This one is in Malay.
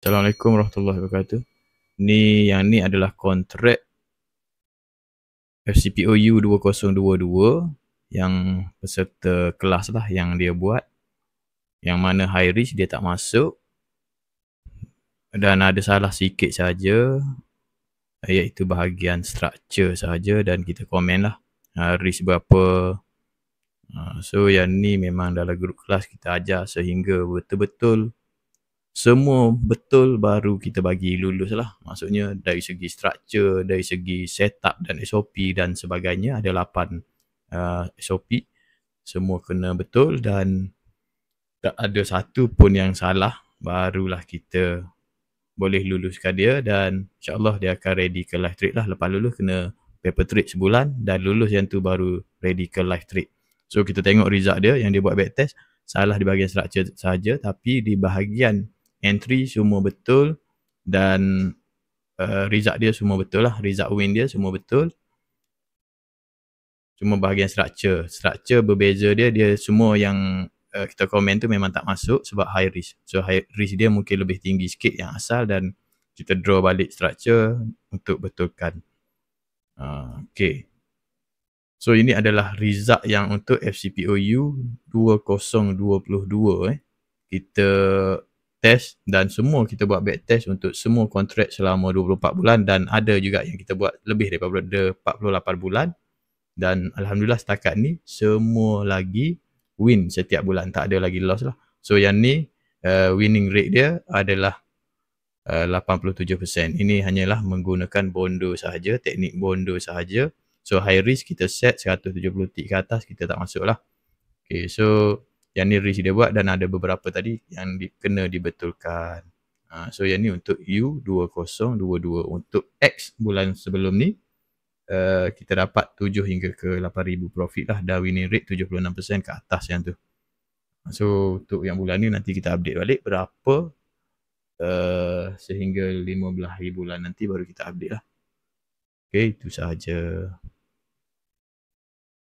Assalamualaikum warahmatullahi wabarakatuh. Ni yang ni adalah kontrak FCPOU 2022 yang peserta kelas lah yang dia buat. Yang mana high risk dia tak masuk. Dan ada salah sikit saja iaitu bahagian structure saja dan kita komen lah ha, risk berapa ha, so yang ni memang dalam grup kelas kita ajar sehingga betul-betul semua betul baru kita bagi lulus lah. Maksudnya dari segi structure, dari segi setup dan SOP dan sebagainya ada 8 uh, SOP. Semua kena betul dan tak ada satu pun yang salah. Barulah kita boleh luluskan dia dan insyaAllah dia akan ready ke live trade lah. Lepas lulus kena paper trade sebulan dan lulus yang tu baru ready ke live trade. So kita tengok result dia yang dia buat back test. Salah di bahagian structure saja tapi di bahagian entry semua betul dan uh, result dia semua betul lah result win dia semua betul cuma bahagian structure structure berbeza dia dia semua yang uh, kita komen tu memang tak masuk sebab high risk so high risk dia mungkin lebih tinggi sikit yang asal dan kita draw balik structure untuk betulkan uh, okay so ini adalah result yang untuk FCPOU 2022 eh kita test dan semua kita buat back test untuk semua kontrak selama 24 bulan dan ada juga yang kita buat lebih daripada 48 bulan dan Alhamdulillah setakat ni semua lagi win setiap bulan tak ada lagi loss lah so yang ni uh, winning rate dia adalah uh, 87% ini hanyalah menggunakan bondo sahaja teknik bondo sahaja so high risk kita set 170 tick ke atas kita tak masuk lah okay so yang ni risk dia buat dan ada beberapa tadi yang di, kena dibetulkan. Ha, so yang ni untuk U2022 untuk X bulan sebelum ni uh, kita dapat 7 hingga ke 8000 profit lah dah winning rate 76% ke atas yang tu. Ha, so untuk yang bulan ni nanti kita update balik berapa uh, sehingga 15 hari bulan nanti baru kita update lah. Okay itu sahaja.